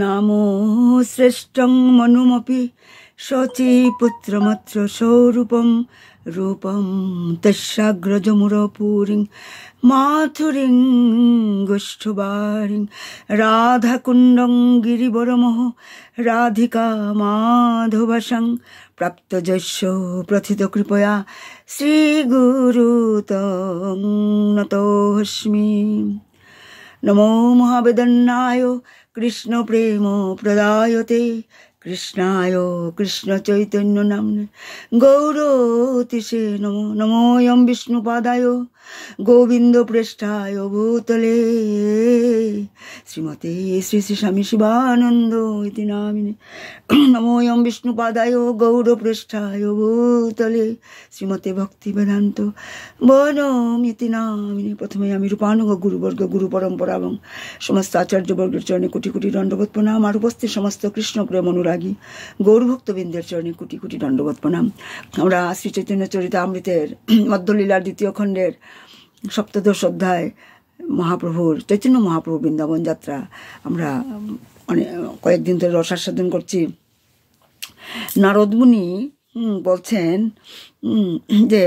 নামো শ্রেষ্ঠ মনুমপি পুত্রমাত্র সৌরূপম রূপম তস্যাগ্রজমুরপুরীং মাথুরীং গোষ্ঠবারিং রাধাকুণ্ডং গিরিবরমহ রাধিকা মাধবাসং প্রাপ্তযশ প্রথিত কৃপয়া শ্রীগুরুতং নতোऽস্মি নমো মহাবেদন্নায় কৃষ্ণ প্রেম প্রদায়তে কৃষ্ণায় কৃষ্ণ চৈতন্য নামনে গৌরতিষে নমো নমোয়ম বিষ্ণুপাদায় গোবিন্দ প্রেষ্ঠায় ভূতলে শ্রীমতে শ্রী শ্রী স্বামী শিবানন্দ ইতি নামিনে নমোয়ম বিষ্ণুপাদায় পৃষ্ঠায় ভূতলে শ্রীমতে ভক্তি বেদান্ত বনম ইতি নামিনে প্রথমে আমি রূপানুগ গুরুবর্গ গুরু পরম্পরা এবং সমস্ত আচার্যবর্গের চরণে কোটি কোটি দণ্ডবোধ প্রণাম আর উপস্থিত সমস্ত কৃষ্ণপ্রেম অনুরাগী গৌরভক্তবৃন্দের চরণে কোটি কোটি দণ্ডবোধ প্রণাম আমরা শ্রী চৈতন্য চরিতামৃতের মধ্যলীলার দ্বিতীয় খণ্ডের সপ্তদশ অধ্যায় মহাপ্রভুর চৈতন্য মহাপ্রভু বৃন্দাবন যাত্রা আমরা অনেক কয়েকদিন ধরে রসাস্বাদন করছি নারদমুনি বলছেন যে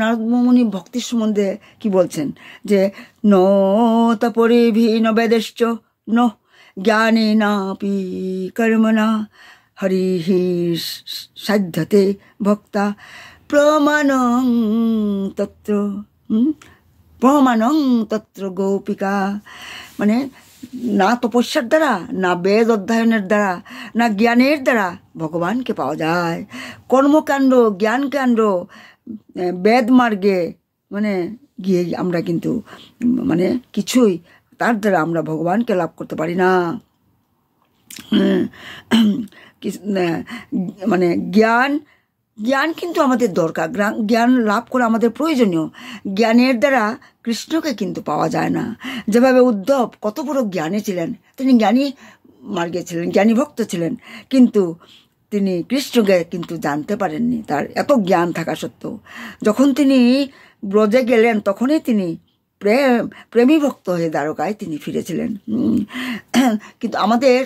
নারদমুনি ভক্তি সম্বন্ধে কি বলছেন যে ন ভিন বেদেশ্চ ন জ্ঞানে নাপি কর্মনা হরি সাধ্যতে ভক্তা প্রমাণ তত্ত্ব প্রমাণং তত্র গৌপিকা মানে না তপস্যার দ্বারা না বেদ অধ্যয়নের দ্বারা না জ্ঞানের দ্বারা ভগবানকে পাওয়া যায় কর্মকাণ্ড জ্ঞানকাণ্ড বেদ মার্গে মানে গিয়ে আমরা কিন্তু মানে কিছুই তার দ্বারা আমরা ভগবানকে লাভ করতে পারি না মানে জ্ঞান জ্ঞান কিন্তু আমাদের দরকার জ্ঞান লাভ করা আমাদের প্রয়োজনীয় জ্ঞানের দ্বারা কৃষ্ণকে কিন্তু পাওয়া যায় না যেভাবে উদ্ধব কত বড় জ্ঞানী ছিলেন তিনি জ্ঞানী মার্গে ছিলেন জ্ঞানী ভক্ত ছিলেন কিন্তু তিনি কৃষ্ণকে কিন্তু জানতে পারেননি তার এত জ্ঞান থাকা সত্ত্বেও যখন তিনি ব্রজে গেলেন তখনই তিনি প্রেম প্রেমী ভক্ত হয়ে দ্বারকায় তিনি ফিরেছিলেন কিন্তু আমাদের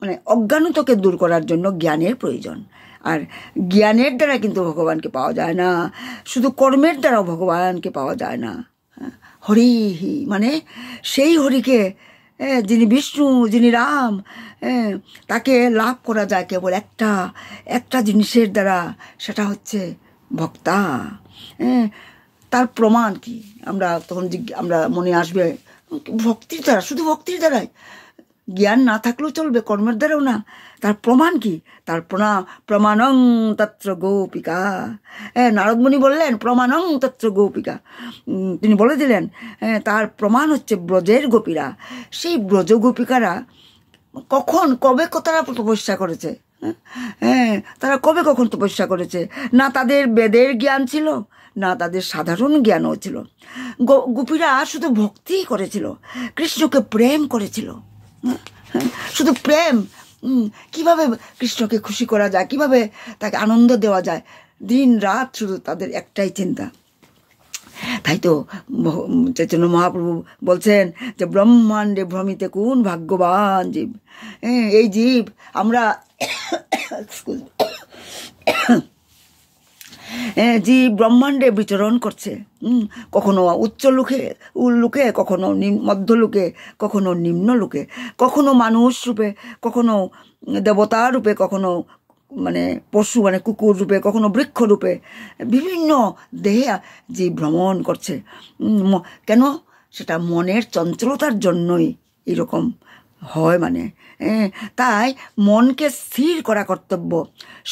মানে অজ্ঞানতকে দূর করার জন্য জ্ঞানের প্রয়োজন আর জ্ঞানের দ্বারা কিন্তু ভগবানকে পাওয়া যায় না শুধু কর্মের দ্বারাও ভগবানকে পাওয়া যায় না হ্যাঁ, হি মানে সেই হরিকে যিনি বিষ্ণু যিনি রাম তাকে লাভ করা যায় কেবল একটা একটা জিনিসের দ্বারা সেটা হচ্ছে ভক্তা তার প্রমাণ কি আমরা তখন আমরা মনে আসবে ভক্তির দ্বারা শুধু ভক্তির দ্বারাই জ্ঞান না থাকলেও চলবে কর্মের দ্বারাও না তার প্রমাণ কি তার প্রণা প্রমাণং তত্র গোপিকা হ্যাঁ নারদমণি বললেন প্রমাণং তত্র গোপিকা তিনি বলে দিলেন হ্যাঁ, তার প্রমাণ হচ্ছে ব্রজের গোপীরা সেই ব্রজ গোপিকারা কখন কবে তারা তপস্যা করেছে হ্যাঁ, হ্যাঁ তারা কবে কখন তপস্যা করেছে না তাদের বেদের জ্ঞান ছিল না তাদের সাধারণ জ্ঞানও ছিল গোপীরা শুধু ভক্তিই করেছিল কৃষ্ণকে প্রেম করেছিল হ্যাঁ, শুধু প্রেম হুম কিভাবে কৃষ্ণকে খুশি করা যায় কিভাবে তাকে আনন্দ দেওয়া যায় দিন রাত শুধু তাদের একটাই চিন্তা তাই তো চৈতন্য মহাপ্রভু বলছেন যে ব্রহ্মাণ্ডে ভ্রমিতে কোন ভাগ্যবান জীব হ্যাঁ, এই জীব আমরা যে ব্রহ্মাণ্ডে বিচরণ করছে কখনো উচ্চ লোকে লোকে কখনো মধ্য লোকে কখনো নিম্ন লোকে কখনো মানুষ রূপে কখনো দেবতা রূপে কখনো মানে পশু মানে কুকুর রূপে কখনো বৃক্ষ রূপে বিভিন্ন দেহে যে ভ্রমণ করছে কেন সেটা মনের চঞ্চলতার জন্যই এরকম হয় মানে তাই মনকে স্থির করা কর্তব্য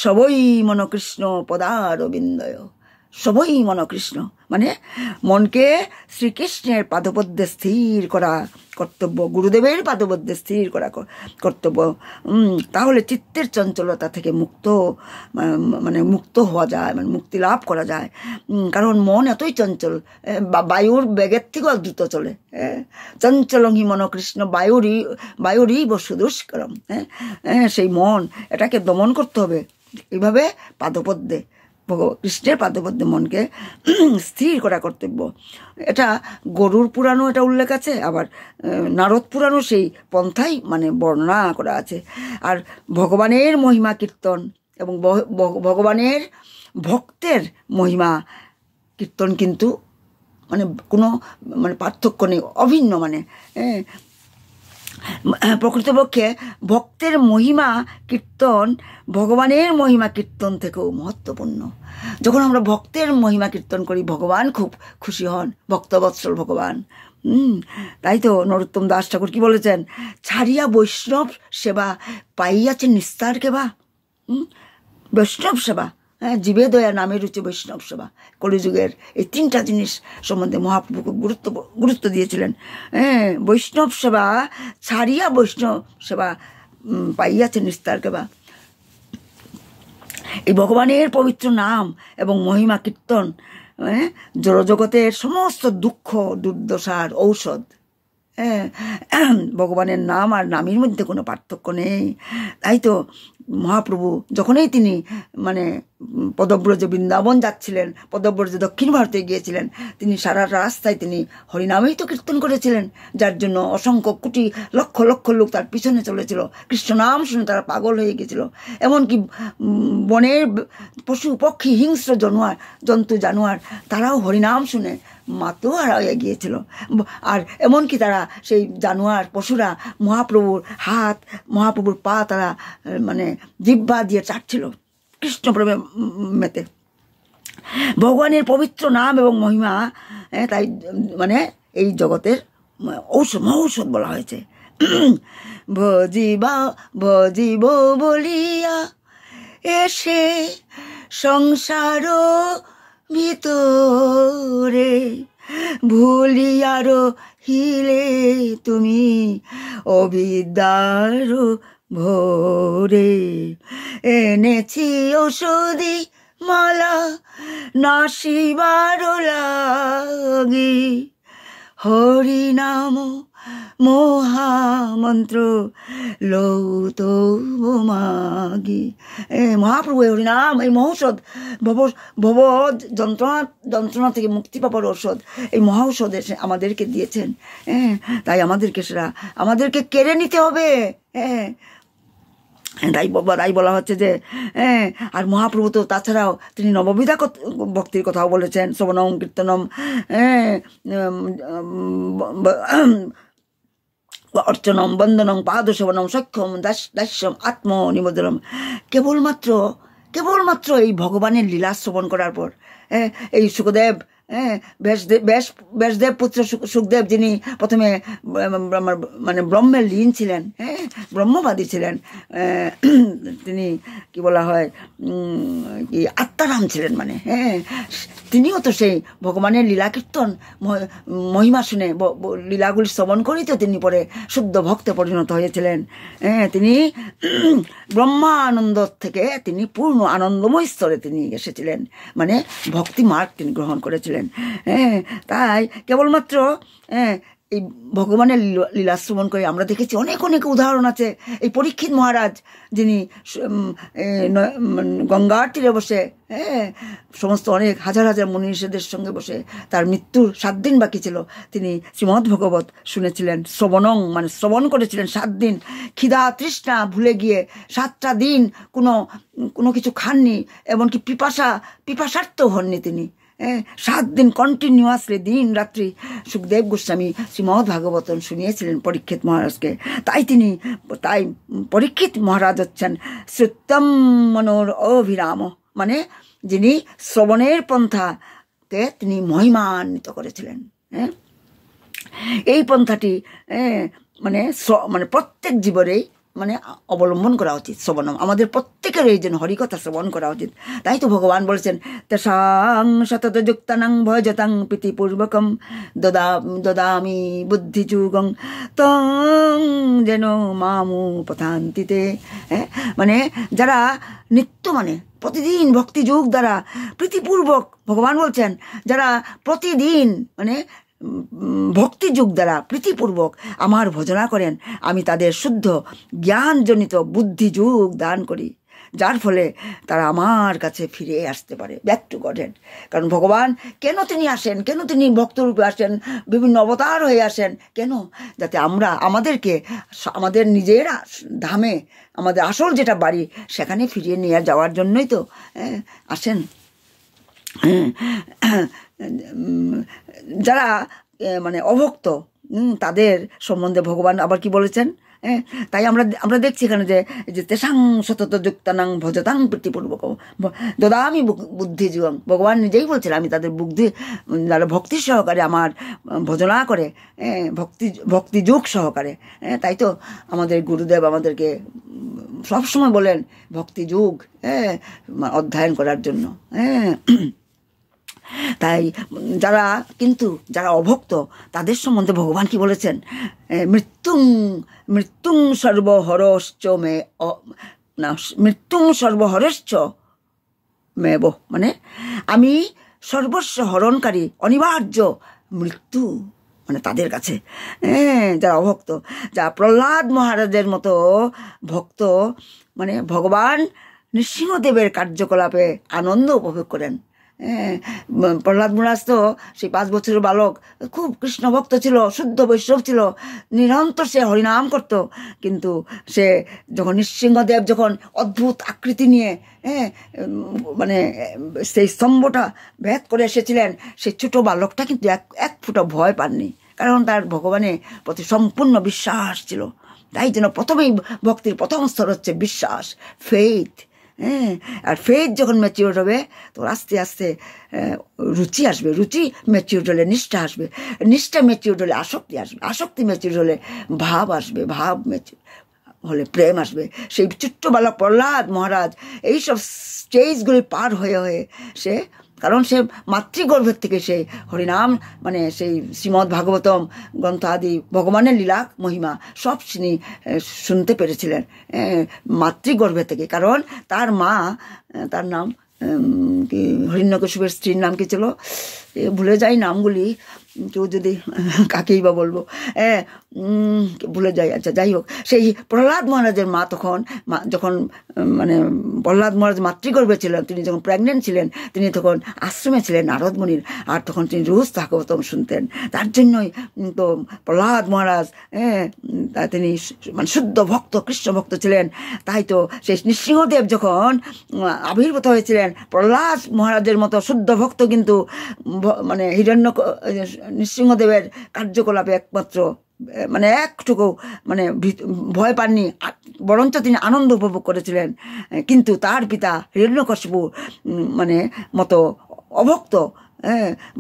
সবই মনকৃষ্ণ পদারবিন্দয় সবই মনকৃষ্ণ মানে মনকে শ্রীকৃষ্ণের পাদপদ্যে স্থির করা কর্তব্য গুরুদেবের পাদপদ্যে স্থির করা কর্তব্য তাহলে চিত্তের চঞ্চলতা থেকে মুক্ত মানে মুক্ত হওয়া যায় মানে মুক্তি লাভ করা যায় কারণ মন এতই চঞ্চল বায়ুর বেগের থেকেও দ্রুত চলে চঞ্চল হি মন কৃষ্ণ বায়ুরই বায়ুরই বসু দুষ্করম হ্যাঁ সেই মন এটাকে দমন করতে হবে এইভাবে পাদপদ্যে কৃষ্ণের পাদপদ্মে মনকে স্থির করা কর্তব্য এটা গরুর পুরাণও এটা উল্লেখ আছে আবার নারদ পুরাণও সেই পন্থাই মানে বর্ণনা করা আছে আর ভগবানের মহিমা কীর্তন এবং ভগবানের ভক্তের মহিমা কীর্তন কিন্তু মানে কোনো মানে পার্থক্য নেই অভিন্ন মানে হ্যাঁ। প্রকৃতপক্ষে ভক্তের মহিমা কীর্তন ভগবানের মহিমা কীর্তন থেকেও মহত্বপূর্ণ যখন আমরা ভক্তের মহিমা কীর্তন করি ভগবান খুব খুশি হন ভক্তবৎসল ভগবান তাই তো নরোত্তম দাস ঠাকুর কি বলেছেন ছাড়িয়া বৈষ্ণব সেবা পাইয়াছে নিস্তার কেবা বৈষ্ণব সেবা হ্যাঁ জীবে দয়া নামে বৈষ্ণব সেবা কলিযুগের এই তিনটা জিনিস সম্বন্ধে মহাপ্রভু খুব গুরুত্ব গুরুত্ব দিয়েছিলেন হ্যাঁ বৈষ্ণব সেবা ছাড়িয়া বৈষ্ণব সেবা পাইয়াছে নিস্তার কেবা এই ভগবানের পবিত্র নাম এবং মহিমা কীর্তন হ্যাঁ জড়জগতের সমস্ত দুঃখ দুর্দশার ঔষধ হ্যাঁ ভগবানের নাম আর নামের মধ্যে কোনো পার্থক্য নেই তাই তো মহাপ্রভু যখনই তিনি মানে পদব্রজ বৃন্দাবন যাচ্ছিলেন পদব্রজ দক্ষিণ ভারতে গিয়েছিলেন তিনি সারা রাস্তায় তিনি হরিনামেই তো কীর্তন করেছিলেন যার জন্য অসংখ্য কোটি লক্ষ লক্ষ লোক তার পিছনে চলেছিল কৃষ্ণনাম শুনে তারা পাগল হয়ে গেছিল এমনকি বনের পশু পক্ষী হিংস্র জানোয়ার জন্তু জানোয়ার তারাও হরিনাম শুনে মাতো হয়ে গিয়েছিল আর এমনকি তারা সেই জানোয়ার পশুরা মহাপ্রভুর হাত মহাপ্রভুর পা তারা মানে জিব্বা দিয়ে চাটছিল কৃষ্ণ প্রেমে মেতে ভগবানের পবিত্র নাম এবং মহিমা তাই মানে এই জগতের ঔষধ মহৌষধ বলা হয়েছে ভজিবা ভজিব বলিয়া এসে সংসার ভিতরে ভুলিয়ারো হিলে তুমি অবিদ্যারো ভোরে এনেছি ওষুধি মালা বারো লাগি হরি নাম মহামন্ত্র লৌ তো মাগি এ মহাপ্রভু হরি নাম এই মহৌষধ ভব ভব যন্ত্রণা যন্ত্রণা থেকে মুক্তি পাবার ঔষধ এই মহৌষধ এসে আমাদেরকে দিয়েছেন হ্যাঁ তাই আমাদেরকে সেটা আমাদেরকে কেড়ে নিতে হবে হ্যাঁ তাই তাই বলা হচ্ছে যে হ্যাঁ আর মহাপ্রভু তো তাছাড়াও তিনি নববিধা ভক্তির কথাও বলেছেন শোভনম কীর্তনম হ্যাঁ অর্চনম বন্দনম পাদশবনম সক্ষম দাস দাস্যম আত্ম নিমোদনম কেবলমাত্র কেবলমাত্র এই ভগবানের লীলা শ্রবণ করার পর হ্যাঁ, এই সুখদেব হ্যাঁ ব্যাসদেব পুত্র সুখদেব যিনি প্রথমে মানে ব্রহ্মের লীন ছিলেন হ্যাঁ ব্রহ্মবাদী ছিলেন তিনি কি বলা হয় কি আত্মারাম ছিলেন মানে হ্যাঁ তিনিও তো সেই ভগবানের লীলা কীর্তন মহিমা শুনে লীলাগুলি শ্রবণ করেই তো তিনি পরে শুদ্ধ ভক্তে পরিণত হয়েছিলেন হ্যাঁ তিনি ব্রহ্মা আনন্দ থেকে তিনি পূর্ণ আনন্দময় স্তরে তিনি এসেছিলেন মানে ভক্তি মার্গ তিনি গ্রহণ করেছিলেন করেন হ্যাঁ তাই কেবলমাত্র হ্যাঁ এই ভগবানের লীলা শ্রবণ করে আমরা দেখেছি অনেক অনেক উদাহরণ আছে এই পরীক্ষিত মহারাজ যিনি গঙ্গার তীরে বসে হ্যাঁ সমস্ত অনেক হাজার হাজার মনীষীদের সঙ্গে বসে তার মৃত্যুর সাত দিন বাকি ছিল তিনি শ্রীমৎ ভগবত শুনেছিলেন শ্রবণং মানে শ্রবণ করেছিলেন সাত দিন খিদা তৃষ্ণা ভুলে গিয়ে সাতটা দিন কোনো কোনো কিছু খাননি এমনকি পিপাসা পিপাসার্থ হননি তিনি সাত দিন কন্টিনিউয়াসলি দিন রাত্রি সুখদেব গোস্বামী শ্রীমদ ভাগবতন শুনিয়েছিলেন পরীক্ষিত মহারাজকে তাই তিনি তাই পরীক্ষিত মহারাজ হচ্ছেন শ্রুত্তম মনোর অভিরাম মানে যিনি শ্রবণের পন্থাতে তিনি মহিমান্বিত করেছিলেন হ্যাঁ এই পন্থাটি মানে মানে প্রত্যেক জীবনেই মানে অবলম্বন করা উচিত শ্রবণম আমাদের প্রত্যেকের এই জন্য হরিকথা শ্রবণ করা উচিত তাই তো ভগবান বলেছেন শতত যুক্তানাং ভজতাং প্রীতিপূর্বকম দদা দদামি বুদ্ধিযুগং তং যেন মামু পথান্তিতে হ্যাঁ মানে যারা নিত্য মানে প্রতিদিন ভক্তিযুগ দ্বারা প্রীতিপূর্বক ভগবান বলছেন যারা প্রতিদিন মানে ভক্তিযুগ দ্বারা প্রীতিপূর্বক আমার ভজনা করেন আমি তাদের শুদ্ধ জ্ঞানজনিত বুদ্ধিযুগ দান করি যার ফলে তারা আমার কাছে ফিরে আসতে পারে ব্যাক টু গডেড কারণ ভগবান কেন তিনি আসেন কেন তিনি ভক্তরূপে আসেন বিভিন্ন অবতার হয়ে আসেন কেন যাতে আমরা আমাদেরকে আমাদের নিজের ধামে আমাদের আসল যেটা বাড়ি সেখানে ফিরিয়ে নিয়ে যাওয়ার জন্যই তো হ্যাঁ, আসেন হ্যাঁ, যারা মানে অভক্ত তাদের সম্বন্ধে ভগবান আবার কি বলেছেন হ্যাঁ তাই আমরা আমরা দেখছি এখানে যে যে তেসাং সতত যুক্তানাং ভজতাং প্রীতিপূর্বক আমি বুদ্ধি জীবন ভগবান নিজেই বলছিলেন আমি তাদের বুদ্ধি যারা ভক্তি সহকারে আমার ভজনা করে ভক্তি ভক্তি সহকারে হ্যাঁ তাই তো আমাদের গুরুদেব আমাদেরকে সবসময় বলেন ভক্তি হ্যাঁ অধ্যয়ন করার জন্য হ্যাঁ তাই যারা কিন্তু যারা অভক্ত তাদের সম্বন্ধে ভগবান কি বলেছেন মৃত্যুং মৃত্যুং সর্বহরশ্চ মে না মৃত্যুং সর্বহরশ্চ মেব মানে আমি সর্বস্ব হরণকারী অনিবার্য মৃত্যু মানে তাদের কাছে হ্যাঁ যারা অভক্ত যা প্রহ্লাদ মহারাজের মতো ভক্ত মানে ভগবান নৃসিংহদেবের কার্যকলাপে আনন্দ উপভোগ করেন হ্যাঁ প্রহ্লাদ মুরাজ তো সেই পাঁচ বছরের বালক খুব কৃষ্ণ ভক্ত ছিল শুদ্ধ বৈষ্ণব ছিল নিরন্তর সে হরিনাম করত কিন্তু সে যখন নৃসিংহদেব যখন অদ্ভুত আকৃতি নিয়ে হ্যাঁ মানে সেই স্তম্ভটা ভেদ করে এসেছিলেন সেই ছোট বালকটা কিন্তু এক এক ফুটো ভয় পাননি কারণ তার ভগবানের প্রতি সম্পূর্ণ বিশ্বাস ছিল তাই জন্য প্রথমেই ভক্তির প্রথম স্তর হচ্ছে বিশ্বাস ফেইথ হ্যাঁ আর ফের যখন ম্যাচিওর হবে তখন আস্তে আস্তে রুচি আসবে রুচি ম্যাচিওর হলে নিষ্ঠা আসবে নিষ্ঠা ম্যাচিওর হলে আসক্তি আসবে আসক্তি ম্যাচিওর হলে ভাব আসবে ভাব ম্যাচিওর হলে প্রেম আসবে সেই ছোট্টবেলা প্রহ্লাদ মহারাজ এইসব স্টেজগুলি পার হয়ে হয়ে সে কারণ সে মাতৃগর্ভের থেকে সে হরিনাম মানে সেই শ্রীমৎ ভাগবতম গ্রন্থ আদি ভগবানের লীলা মহিমা সব তিনি শুনতে পেরেছিলেন মাতৃগর্ভের থেকে কারণ তার মা তার নাম কি হরিণ্যকশুপের স্ত্রীর নাম কি ছিল ভুলে যাই নামগুলি কেউ যদি কাকেই বা বলবো হ্যাঁ ভুলে যাই আচ্ছা যাই হোক সেই প্রহ্লাদ মহারাজের মা তখন যখন মানে প্রহ্লাদ মহারাজ মাতৃগর্ভে ছিলেন তিনি যখন প্রেগনেন্ট ছিলেন তিনি তখন আশ্রমে ছিলেন নারদমণির আর তখন তিনি রোজ তখন শুনতেন তার জন্যই তো প্রহ্লাদ মহারাজ হ্যাঁ তিনি মানে শুদ্ধ ভক্ত কৃষ্ণ ভক্ত ছিলেন তাই তো সেই নৃসিংহদেব যখন আবির্ভূত হয়েছিলেন প্রহ্লাদ মহারাজের মতো শুদ্ধ ভক্ত কিন্তু মানে হিরণ্য নৃসিংহদেবের কার্যকলাপে একমাত্র মানে একটুকু মানে ভয় পাননি বরঞ্চ তিনি আনন্দ উপভোগ করেছিলেন কিন্তু তার পিতা হিরণ্যকশিপু মানে মতো অভক্ত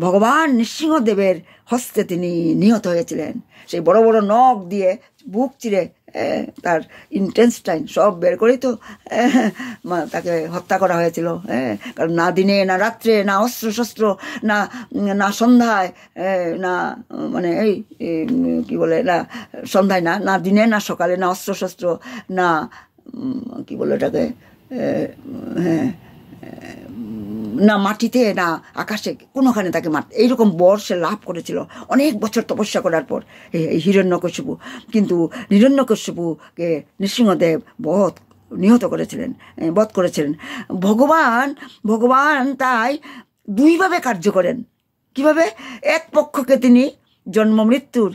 ভগবান নৃসিংহদেবের হস্তে তিনি নিহত হয়েছিলেন সেই বড় বড় নখ দিয়ে বুক চিরে তার ইন্টেন্সটাইন সব বের করেই তো তাকে হত্যা করা হয়েছিল হ্যাঁ কারণ না দিনে না রাত্রে না অস্ত্র শস্ত্র না না সন্ধ্যায় না মানে এই কি বলে না সন্ধ্যায় না না দিনে না সকালে না অস্ত্র শস্ত্র না কি বলে এটাকে হ্যাঁ না মাটিতে না আকাশে কোনোখানে তাকে মার এইরকম বর সে লাভ করেছিল অনেক বছর তপস্যা করার পর এই হিরণ্যকশ্যপু কিন্তু হিরণ্যকশ্যপুকে নৃসিংহদেব বধ নিহত করেছিলেন বধ করেছিলেন ভগবান ভগবান তাই দুইভাবে কার্য করেন কিভাবে এক পক্ষকে তিনি জন্ম মৃত্যুর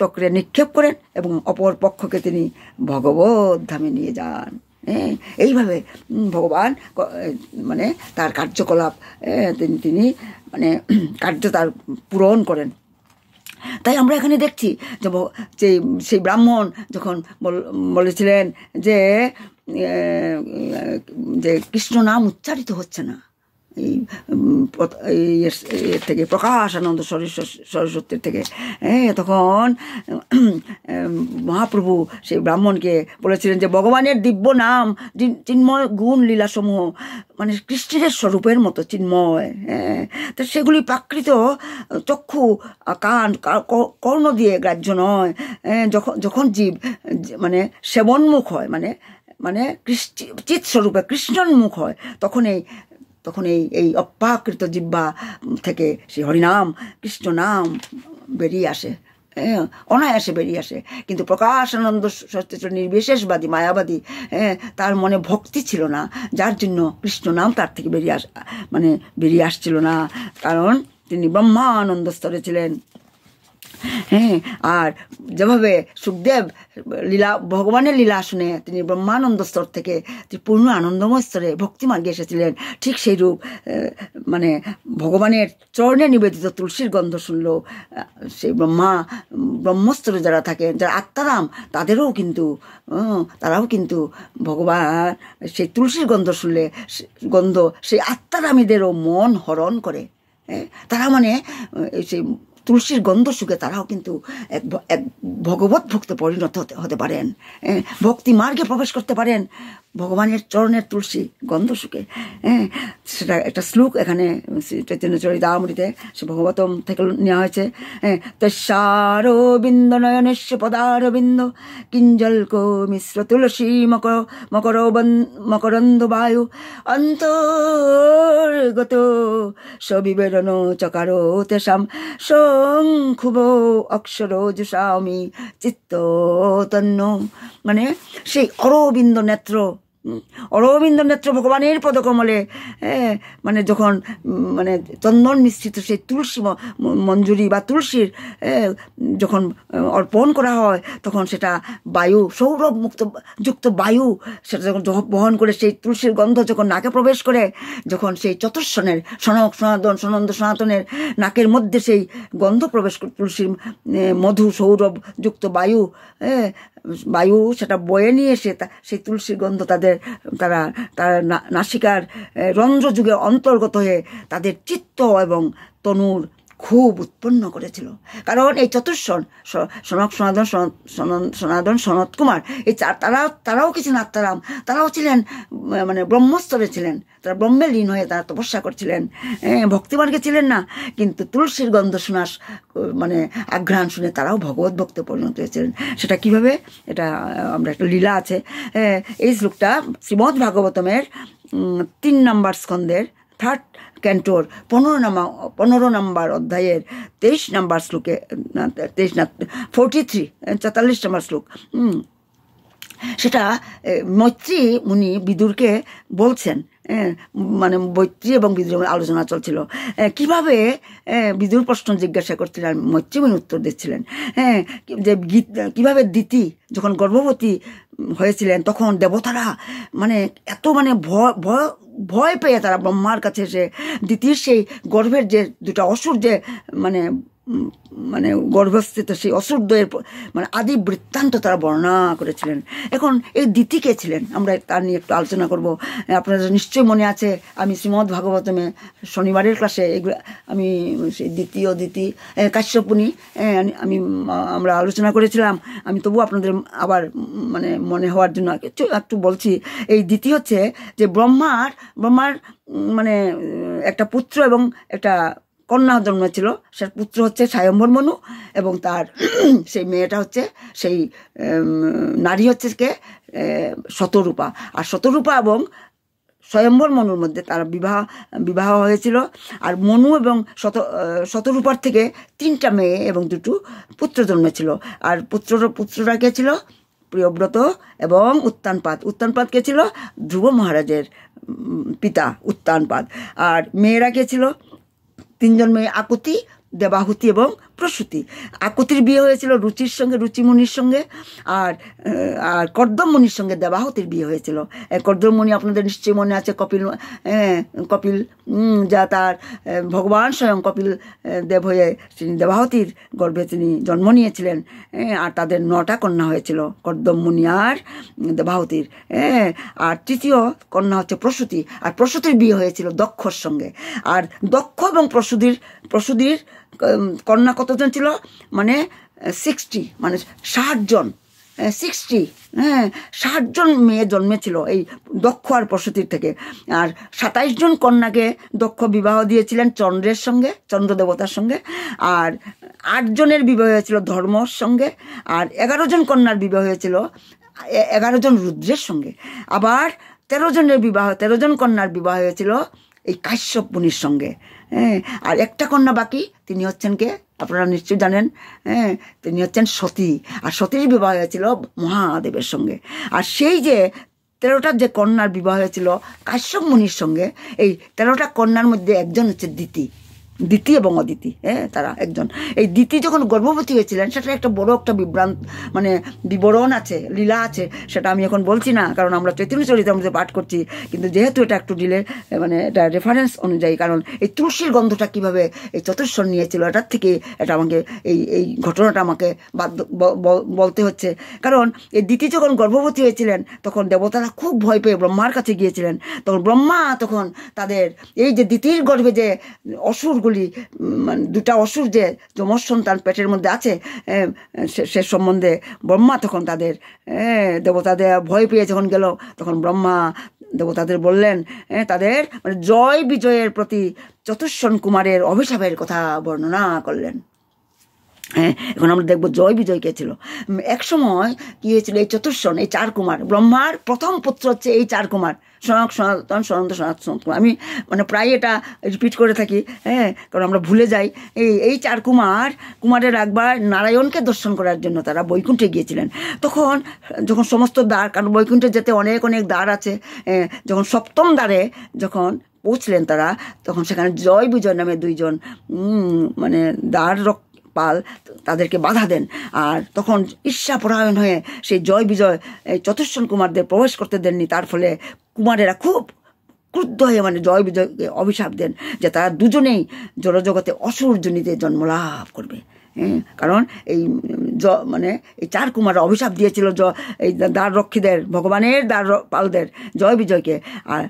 চক্রে নিক্ষেপ করেন এবং অপর পক্ষকে তিনি ভগবত ধামে নিয়ে যান হ্যাঁ এইভাবে ভগবান মানে তার কার্যকলাপ তিনি মানে কার্য তার পূরণ করেন তাই আমরা এখানে দেখছি যে সেই সেই ব্রাহ্মণ যখন বলেছিলেন যে যে কৃষ্ণ নাম উচ্চারিত হচ্ছে না এই এর থেকে প্রকাশ আনন্দ সরস্বতীর থেকে হ্যাঁ তখন মহাপ্রভু সেই ব্রাহ্মণকে বলেছিলেন যে ভগবানের দিব্য নাম চিন্ময় গুণ লীলাসমূহ মানে কৃষ্ণের স্বরূপের মতো চিন্ময় হ্যাঁ তো সেগুলি প্রাকৃত চক্ষু কান কর্ণ দিয়ে গ্রাহ্য নয় যখন যখন জীব মানে সেবনমুখ হয় মানে মানে কৃষ্টি চিৎস্বরূপে কৃষ্ণন্মুখ হয় তখন এই তখন এই এই অপ্রাকৃত জিব্বা থেকে সে হরিনাম কৃষ্ণ নাম বেরিয়ে আসে হ্যাঁ অনায়াসে বেরিয়ে আসে কিন্তু প্রকাশানন্দ সচেষ্ট নির্বিশেষবাদী মায়াবাদী হ্যাঁ তার মনে ভক্তি ছিল না যার জন্য কৃষ্ণ নাম তার থেকে বেরিয়ে আস মানে বেরিয়ে আসছিল না কারণ তিনি ব্রহ্মানন্দ স্তরে ছিলেন হ্যাঁ আর যেভাবে সুখদেব লীলা ভগবানের লীলা শুনে তিনি ব্রহ্মানন্দ স্তর থেকে পূর্ণ আনন্দময় স্তরে ভক্তি মার্গে এসেছিলেন ঠিক সেই রূপ মানে ভগবানের চরণে নিবেদিত তুলসীর গন্ধ শুনল সেই ব্রহ্মা ব্রহ্মস্তরে যারা থাকেন যারা আত্মারাম তাদেরও কিন্তু তারাও কিন্তু ভগবান সেই তুলসীর গন্ধ শুনলে গন্ধ সেই আত্মারামীদেরও মন হরণ করে হ্যাঁ, তারা মানে সেই তুলসীর গন্ধ সুখে তারাও কিন্তু এক এক ভগবত ভক্তে পরিণত হতে হতে পারেন ভক্তি মার্গে প্রবেশ করতে পারেন ভগবানের চরণের তুলসী গন্ধ সুখে হ্যাঁ সেটা একটা শ্লোক এখানে চৈতন্যচরী চরিত সে ভগবতম থেকে নেওয়া হয়েছে হ্যাঁ তস্যারবিন্দ নয়নেশ্ব পদারবিন্দ কো মিশ্র তুলসী মকর মকর মকরন্দ বায়ু অন্তর্গত সবিবেরণ চকার তেষাম স খুব অক্ষরোজ স্বামী চিত্ত তন্ন মানে সেই অরবিন্দ নেত্র অরবিন্দ নেত্র ভগবানের পদকমলে মানে যখন মানে চন্দন মিশ্রিত সেই তুলসী মঞ্জুরি বা তুলসীর যখন অর্পণ করা হয় তখন সেটা বায়ু সৌরভ মুক্ত যুক্ত বায়ু সেটা যখন বহন করে সেই তুলসীর গন্ধ যখন নাকে প্রবেশ করে যখন সেই চতুর্সনের সনক সনাতন সনন্দ সনাতনের নাকের মধ্যে সেই গন্ধ প্রবেশ তুলসীর মধু সৌরভ যুক্ত বায়ু বায়ু সেটা বয়ে নিয়ে এসে তা সেই তুলসীর গন্ধ তাদের তারা তারা নাসিকার রন্ধ্রযুগে অন্তর্গত হয়ে তাদের চিত্ত এবং তনুর খুব উৎপন্ন করেছিল কারণ এই চতুর্সন সনক সনাতন সনাতন সনত কুমার এই তারা তারাও কিছু আত্মারাম তারাও ছিলেন মানে ব্রহ্মস্তরে ছিলেন তারা ব্রহ্মে লীন হয়ে তারা তপস্যা করছিলেন ভক্তিমানকে ছিলেন না কিন্তু তুলসীর গন্ধ শোনাস মানে আঘ্রাণ শুনে তারাও ভগবত ভক্তে পরিণত হয়েছিলেন সেটা কিভাবে এটা আমরা একটা লীলা আছে এই শ্লোকটা শ্রীমদ্ ভাগবতমের তিন নম্বর স্কন্ধের থার্ড ক্যান্টোর পনেরো নামা পনেরো নম্বর অধ্যায়ের তেইশ নাম্বার শ্লোকে তেইশ না ফোর্টি থ্রি চাতাল্লিশ নম্বর শ্লোক সেটা মৈত্রী উনি বিদুরকে বলছেন মানে মৈত্রী এবং বিদুর আলোচনা চলছিল কিভাবে বিদুর প্রশ্ন জিজ্ঞাসা করছিলেন মৈত্রী উনি উত্তর দিচ্ছিলেন হ্যাঁ যে গীত কীভাবে দিতি যখন গর্ভবতী হয়েছিলেন তখন দেবতারা মানে এত মানে ভয় ভয় ভয় পেয়ে তারা ব্রহ্মার কাছে এসে দ্বিতীয় সেই গর্ভের যে দুটা অসুর যে মানে মানে গর্ভস্থিত সেই অশ্রুদ্বয়ের মানে আদি বৃত্তান্ত তারা বর্ণনা করেছিলেন এখন এই দিতি কে ছিলেন আমরা তার নিয়ে একটু আলোচনা করব আপনাদের নিশ্চয়ই মনে আছে আমি শ্রীমদ্ ভাগবতমে শনিবারের ক্লাসে এগুলো আমি সেই দ্বিতীয় দিতি কাশ্যপুনি আমি আমরা আলোচনা করেছিলাম আমি তবু আপনাদের আবার মানে মনে হওয়ার জন্য একটু বলছি এই দ্বিতীয় হচ্ছে যে ব্রহ্মার ব্রহ্মার মানে একটা পুত্র এবং একটা কন্যা জন্মেছিল সে পুত্র হচ্ছে স্বয়ম্বর মনু এবং তার সেই মেয়েটা হচ্ছে সেই নারী হচ্ছে কে শতরূপা আর শতরূপা এবং স্বয়ম্বর মনুর মধ্যে তার বিবাহ বিবাহ হয়েছিল আর মনু এবং শত শতরূপার থেকে তিনটা মেয়ে এবং দুটো পুত্র জন্মেছিল আর পুত্র পুত্ররা কে ছিল প্রিয়ব্রত এবং উত্তানপাত উত্তানপাত কে ছিল ধ্রুব মহারাজের পিতা উত্তানপাত আর মেয়েরা কে ছিল তিনজন মেয়ে আকুতি দেবাহুতি এবং প্রসূতি আকুতির বিয়ে হয়েছিল রুচির সঙ্গে রুচিমণির সঙ্গে আর আর কর্দমণির সঙ্গে দেবাহতির বিয়ে হয়েছিল কর্দমণি আপনাদের নিশ্চয়ই মনে আছে কপিল কপিল যা তার ভগবান স্বয়ং কপিল দেব হয়ে তিনি দেবাহতির গর্ভে তিনি জন্ম নিয়েছিলেন আর তাদের নটা কন্যা হয়েছিল কর্দমণি আর দেবাহতির আর তৃতীয় কন্যা হচ্ছে প্রসূতি আর প্রসূতির বিয়ে হয়েছিল দক্ষর সঙ্গে আর দক্ষ এবং প্রসূতির প্রসূতির কন্যা কতজন ছিল মানে সিক্সটি মানে ষাটজন সিক্সটি হ্যাঁ ষাটজন মেয়ে জন্মেছিল এই দক্ষ আর প্রসূতির থেকে আর সাতাইশ জন কন্যাকে দক্ষ বিবাহ দিয়েছিলেন চন্দ্রের সঙ্গে চন্দ্রদেবতার সঙ্গে আর আটজনের বিবাহ হয়েছিল ধর্মর সঙ্গে আর এগারো জন কন্যার বিবাহ হয়েছিল এগারো জন রুদ্রের সঙ্গে আবার তেরো জনের বিবাহ তেরো জন কন্যার বিবাহ হয়েছিল এই কাশ্যপ মুনির সঙ্গে হ্যাঁ আর একটা কন্যা বাকি তিনি হচ্ছেন কে আপনারা নিশ্চয়ই জানেন হ্যাঁ তিনি হচ্ছেন সতী আর সতীর বিবাহ হয়েছিল মহাদেবের সঙ্গে আর সেই যে তেরোটা যে কন্যার বিবাহ হয়েছিল কাশ্যপ মুনির সঙ্গে এই তেরোটা কন্যার মধ্যে একজন হচ্ছে দিতি দিতি এবং অদিতি হ্যাঁ তারা একজন এই দিতি যখন গর্ভবতী হয়েছিলেন সেটা একটা বড় একটা বিভ্রান্ত মানে বিবরণ আছে লীলা আছে সেটা আমি এখন বলছি না কারণ আমরা চৈতন্য মধ্যে পাঠ করছি কিন্তু যেহেতু এটা একটু ডিলে মানে এটা রেফারেন্স অনুযায়ী কারণ এই তুলসীর গন্ধটা কিভাবে এই চতুর্শ্বর নিয়েছিল এটার থেকে এটা আমাকে এই এই ঘটনাটা আমাকে বাধ্য বলতে হচ্ছে কারণ এই দিতি যখন গর্ভবতী হয়েছিলেন তখন দেবতারা খুব ভয় পেয়ে ব্রহ্মার কাছে গিয়েছিলেন তখন ব্রহ্মা তখন তাদের এই যে দিতির গর্ভে যে অসুর অসুরগুলি মানে দুটা অসুর যে যমজ সন্তান পেটের মধ্যে আছে সে সম্বন্ধে ব্রহ্মা তখন তাদের দেবতাদের ভয় পেয়ে যখন গেল তখন ব্রহ্মা দেবতাদের বললেন তাদের মানে জয় বিজয়ের প্রতি চতুষ্ষণ কুমারের অভিশাপের কথা বর্ণনা করলেন হ্যাঁ এখন আমরা দেখবো জয় বিজয় কে ছিল এক সময় কী হয়েছিল এই চতুর্ষণ এই চার কুমার ব্রহ্মার প্রথম পুত্র হচ্ছে এই চার কুমার সনাক সনাতন সনন্দ সনাত সনাত কুমার আমি মানে প্রায় এটা রিপিট করে থাকি হ্যাঁ কারণ আমরা ভুলে যাই এই এই চার কুমার কুমারের একবার নারায়ণকে দর্শন করার জন্য তারা বৈকুণ্ঠে গিয়েছিলেন তখন যখন সমস্ত দ্বার কারণ বৈকুণ্ঠে যেতে অনেক অনেক দ্বার আছে যখন সপ্তম দ্বারে যখন পৌঁছলেন তারা তখন সেখানে জয় বিজয় নামে দুইজন মানে দ্বার রক্ত পাল তাদেরকে বাধা দেন আর তখন ঈর্ষাপরায়ণ হয়ে সেই জয় বিজয় চতুর্ষণ কুমারদের প্রবেশ করতে দেননি তার ফলে কুমারেরা খুব ক্রুদ্ধ হয়ে মানে জয় বিজয়কে অভিশাপ দেন যে তারা দুজনেই জড়জগতে অসুর জন্ম লাভ করবে হ্যাঁ, কারণ এই জ মানে এই চার কুমার অভিশাপ দিয়েছিল জ এই দ্বার রক্ষীদের ভগবানের দ্বার পালদের জয় বিজয়কে আর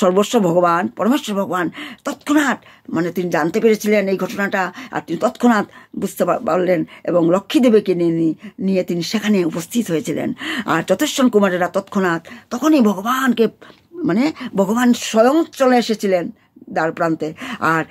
সর্বস্ব ভগবান পরমেশ্বর ভগবান তৎক্ষণাৎ মানে তিনি জানতে পেরেছিলেন এই ঘটনাটা আর তিনি তৎক্ষণাৎ বুঝতে পারলেন এবং লক্ষ্মীদেবীকে নিয়ে নিয়ে তিনি সেখানে উপস্থিত হয়েছিলেন আর যথেশ্বর কুমারেরা তৎক্ষণাৎ তখনই ভগবানকে মানে ভগবান স্বয়ং চলে এসেছিলেন দ্বার প্রান্তে আর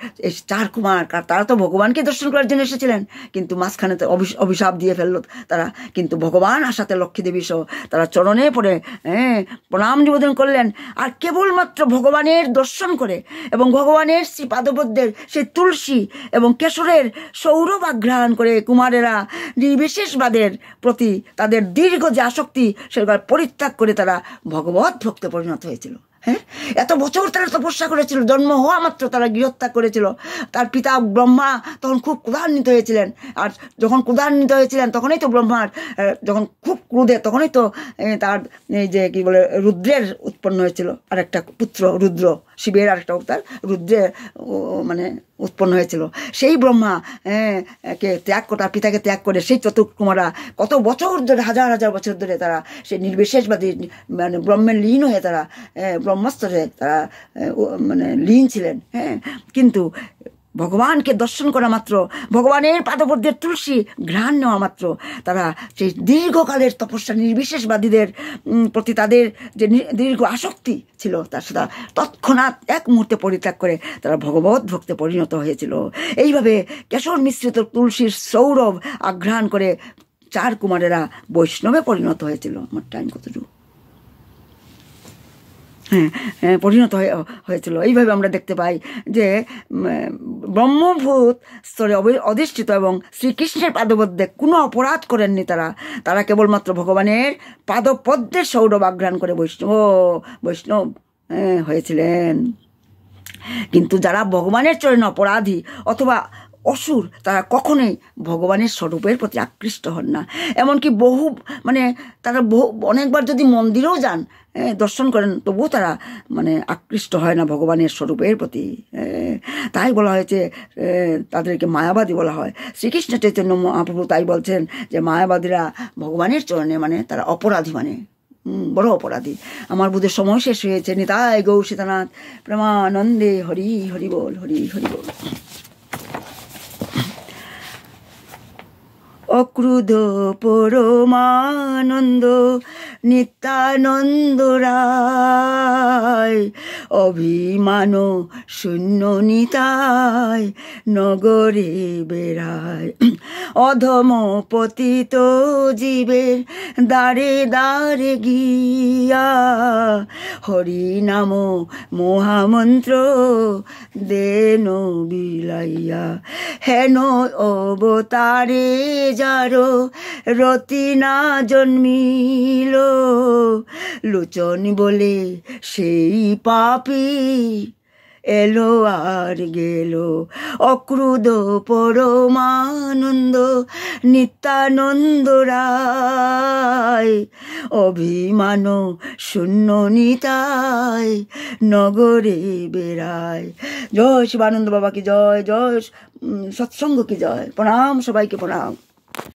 চার কুমার তারা তো ভগবানকে দর্শন করার জন্য এসেছিলেন কিন্তু মাঝখানে তো অভিশাপ দিয়ে ফেললো তারা কিন্তু ভগবান আসাতে লক্ষ্মী দেবী সহ তারা চরণে পড়ে হ্যাঁ প্রণাম নিবেদন করলেন আর কেবলমাত্র ভগবানের দর্শন করে এবং ভগবানের শ্রী পাদবদ্যের সে তুলসী এবং কেশরের সৌরভ আঘ্রাণ করে কুমারেরা নির্বিশেষবাদের প্রতি তাদের দীর্ঘ যে আসক্তি সেগুলো পরিত্যাগ করে তারা ভগবত ভক্তে পরিণত হয়েছিল হ্যাঁ এত বছর তারা তপস্যা করেছিল জন্ম হওয়া মাত্র তারা গৃহত্যা করেছিল তার পিতা ব্রহ্মা তখন খুব ক্রোধান্বিত হয়েছিলেন আর যখন ক্রোধান্বিত হয়েছিলেন তখনই তো ব্রহ্মার যখন খুব ক্রুদে তখনই তো তার এই যে কি বলে রুদ্রের উৎপন্ন হয়েছিল আর একটা পুত্র রুদ্র শিবের আরেকটা অবতার রুদ্রের মানে উৎপন্ন হয়েছিল সেই ব্রহ্মা হ্যাঁ, কে ত্যাগ তার পিতাকে ত্যাগ করে সেই চতুর্কুমারা কত বছর ধরে হাজার হাজার বছর ধরে তারা সেই নির্বিশেষবাদী মানে ব্রহ্মের লীন হয়ে তারা হ্যাঁ, ব্রহ্মাস্ত্রে তারা হ্যাঁ, মানে লীন ছিলেন হ্যাঁ কিন্তু ভগবানকে দর্শন করা মাত্র ভগবানের পাদবর্দের তুলসী ঘ্রাণ নেওয়া মাত্র তারা সেই দীর্ঘকালের তপস্যা নির্বিশেষবাদীদের প্রতি তাদের যে দীর্ঘ আসক্তি ছিল তার সাথে তৎক্ষণাৎ এক মুহূর্তে পরিত্যাগ করে তারা ভগবত ভক্তে পরিণত হয়েছিল এইভাবে কেশর মিশ্রিত তুলসীর সৌরভ আঘ্রাণ করে চার কুমারেরা বৈষ্ণবে পরিণত হয়েছিল আমার টাইম কতটুকু হ্যাঁ, পরিণত হয়েছিল এইভাবে আমরা দেখতে পাই যে ব্রহ্মভূত স্তরে অধিষ্ঠিত এবং শ্রীকৃষ্ণের পাদপদ্যে কোনো অপরাধ করেননি তারা তারা কেবলমাত্র ভগবানের পাদপদ্মের সৌরভ আগ্রহণ করে বৈষ্ণব বৈষ্ণব হয়েছিলেন কিন্তু যারা ভগবানের চরণ অপরাধী অথবা অসুর তারা কখনোই ভগবানের স্বরূপের প্রতি আকৃষ্ট হন না এমনকি বহু মানে তারা বহু অনেকবার যদি মন্দিরেও যান দর্শন করেন তবুও তারা মানে আকৃষ্ট হয় না ভগবানের স্বরূপের প্রতি তাই বলা হয়েছে তাদেরকে মায়াবাদী বলা হয় শ্রীকৃষ্ণ চৈতন্য মহাপ্রভু তাই বলছেন যে মায়াবাদীরা ভগবানের চরণে মানে তারা অপরাধী মানে বড় অপরাধী আমার বুধের সময় শেষ হয়েছে নিতাই গৌ সীতানাথ প্রেমানন্দে হরি হরি বল হরি হরি বল অক্রুধ পরমানন্দ নিত্যানন্দ রায় অভিমান শূন্য নিতায় নগরে বেড়ায় অধম পতিত জীবের দ্বারে দ্বারে গিয়া হরি নাম মহামন্ত্র দেন বিলাইয়া হেন অবতারে যারো রতি না জন্মিল লোচন বলে সেই পাপি এলো আর গেল অক্রুদ পরমানন্দ নিত্যানন্দ রায় অভিমান শূন্য নিতায় নগরে বেড়ায় জয় শিবানন্দ বাবাকে জয় জয় সৎসঙ্গকে জয় প্রণাম সবাইকে প্রণাম